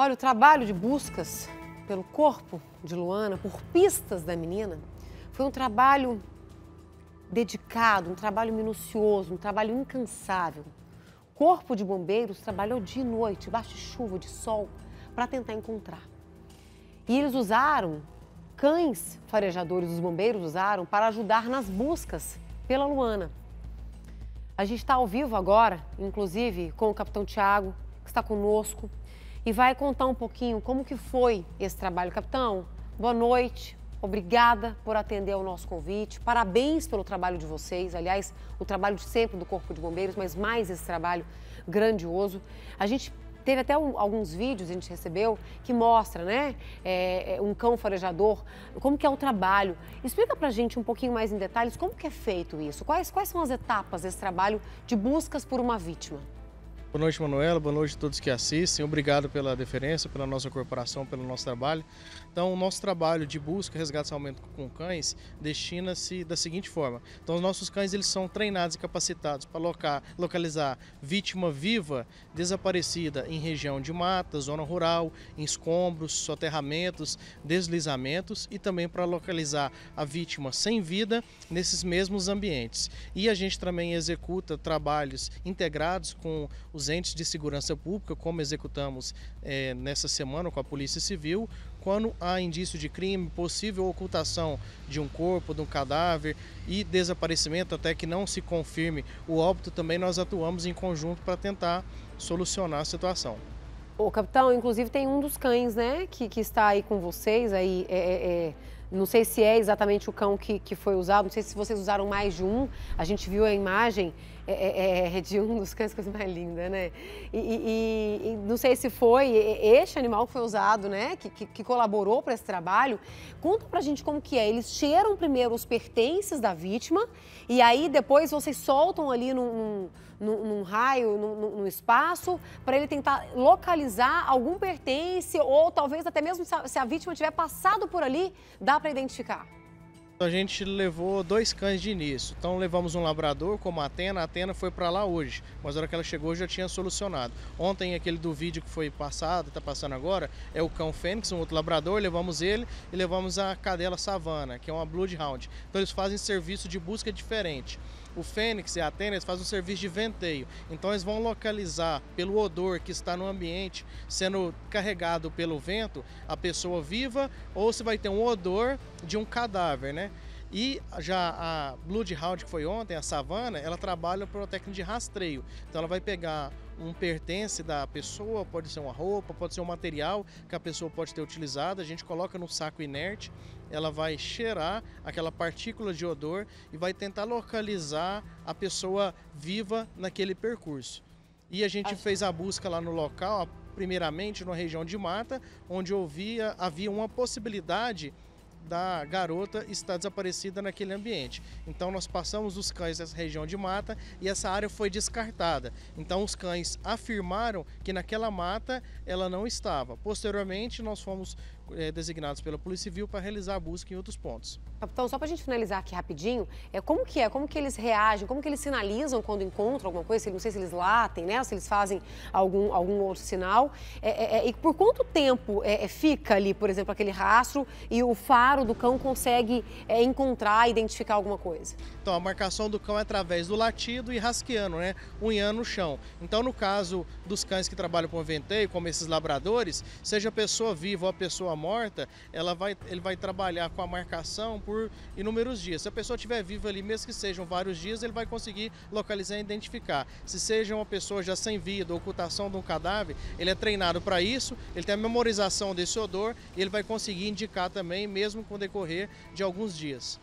Olha, o trabalho de buscas pelo corpo de Luana, por pistas da menina, foi um trabalho dedicado, um trabalho minucioso, um trabalho incansável. O corpo de bombeiros trabalhou de noite, baixo de chuva, de sol, para tentar encontrar. E eles usaram cães farejadores, os bombeiros usaram para ajudar nas buscas pela Luana. A gente está ao vivo agora, inclusive com o capitão Tiago, que está conosco e vai contar um pouquinho como que foi esse trabalho. Capitão, boa noite. Obrigada por atender ao nosso convite. Parabéns pelo trabalho de vocês. Aliás, o trabalho de sempre do Corpo de Bombeiros, mas mais esse trabalho grandioso. A gente teve até um, alguns vídeos a gente recebeu que mostra, né, é, é um cão farejador, como que é o trabalho. Explica a gente um pouquinho mais em detalhes como que é feito isso. Quais, quais são as etapas desse trabalho de buscas por uma vítima? Boa noite, Manuela. Boa noite a todos que assistem. Obrigado pela deferência, pela nossa corporação, pelo nosso trabalho. Então, o nosso trabalho de busca, e resgate e salvamento com cães destina-se da seguinte forma. Então, os nossos cães eles são treinados e capacitados para locar, localizar vítima viva desaparecida em região de mata, zona rural, em escombros, soterramentos, deslizamentos e também para localizar a vítima sem vida nesses mesmos ambientes. E a gente também executa trabalhos integrados com os entes de segurança pública, como executamos é, nessa semana com a Polícia Civil, quando há indício de crime, possível ocultação de um corpo, de um cadáver e desaparecimento até que não se confirme o óbito, também nós atuamos em conjunto para tentar solucionar a situação. O capitão, inclusive tem um dos cães, né, que, que está aí com vocês, aí é, é, é, não sei se é exatamente o cão que, que foi usado, não sei se vocês usaram mais de um, a gente viu a imagem, é, é, é, é um dos é mais lindos, né? E, e, e, não sei se foi este animal que foi usado, né? Que, que, que colaborou para esse trabalho. Conta pra gente como que é. Eles cheiram primeiro os pertences da vítima e aí depois vocês soltam ali num, num, num raio, num, num espaço, para ele tentar localizar algum pertence ou talvez até mesmo se a, se a vítima tiver passado por ali, dá para identificar. Então, a gente levou dois cães de início. Então levamos um labrador como a Atena. A Atena foi para lá hoje, mas na hora que ela chegou já tinha solucionado. Ontem aquele do vídeo que foi passado, está passando agora, é o cão Fênix, um outro labrador, levamos ele e levamos a cadela Savana, que é uma Bloodhound. Então eles fazem serviço de busca diferente. O Fênix e a Tênis fazem um serviço de venteio. Então eles vão localizar pelo odor que está no ambiente sendo carregado pelo vento a pessoa viva ou se vai ter um odor de um cadáver, né? E já a Bloodhound que foi ontem, a Savana, ela trabalha para uma técnica de rastreio. Então ela vai pegar um pertence da pessoa, pode ser uma roupa, pode ser um material que a pessoa pode ter utilizado. A gente coloca no saco inerte, ela vai cheirar aquela partícula de odor e vai tentar localizar a pessoa viva naquele percurso. E a gente fez a busca lá no local, primeiramente na região de mata, onde ouvia havia uma possibilidade da garota está desaparecida naquele ambiente. Então nós passamos os cães dessa região de mata e essa área foi descartada. Então os cães afirmaram que naquela mata ela não estava. Posteriormente nós fomos é, designados pela Polícia Civil para realizar a busca em outros pontos. Capitão, só para a gente finalizar aqui rapidinho, é, como que é? Como que eles reagem? Como que eles sinalizam quando encontram alguma coisa? Não sei se eles latem, né? se eles fazem algum, algum outro sinal. É, é, é e por quanto tempo é, é, fica ali, por exemplo, aquele rastro e o faro do cão consegue encontrar, identificar alguma coisa? Então, a marcação do cão é através do latido e rasqueando, né? Unhando o chão. Então, no caso dos cães que trabalham com venteio, como esses labradores, seja a pessoa viva ou a pessoa morta, ela vai, ele vai trabalhar com a marcação por inúmeros dias. Se a pessoa estiver viva ali, mesmo que sejam vários dias, ele vai conseguir localizar e identificar. Se seja uma pessoa já sem vida, ocultação de um cadáver, ele é treinado para isso, ele tem a memorização desse odor e ele vai conseguir indicar também, mesmo com o decorrer de alguns dias.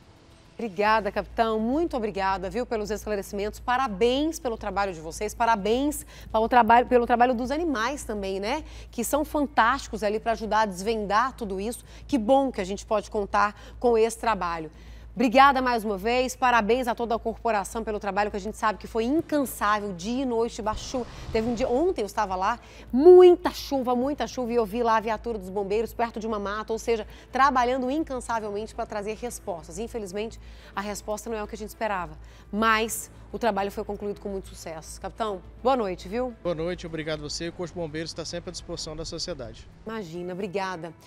Obrigada, capitão. Muito obrigada, viu, pelos esclarecimentos. Parabéns pelo trabalho de vocês. Parabéns pelo trabalho, pelo trabalho dos animais também, né? Que são fantásticos ali para ajudar a desvendar tudo isso. Que bom que a gente pode contar com esse trabalho. Obrigada mais uma vez, parabéns a toda a corporação pelo trabalho que a gente sabe que foi incansável, dia e noite, baixou. Teve um dia, ontem eu estava lá, muita chuva, muita chuva, e eu vi lá a viatura dos bombeiros perto de uma mata, ou seja, trabalhando incansavelmente para trazer respostas. Infelizmente, a resposta não é o que a gente esperava, mas o trabalho foi concluído com muito sucesso. Capitão, boa noite, viu? Boa noite, obrigado você. O Corpo de Bombeiros está sempre à disposição da sociedade. Imagina, obrigada.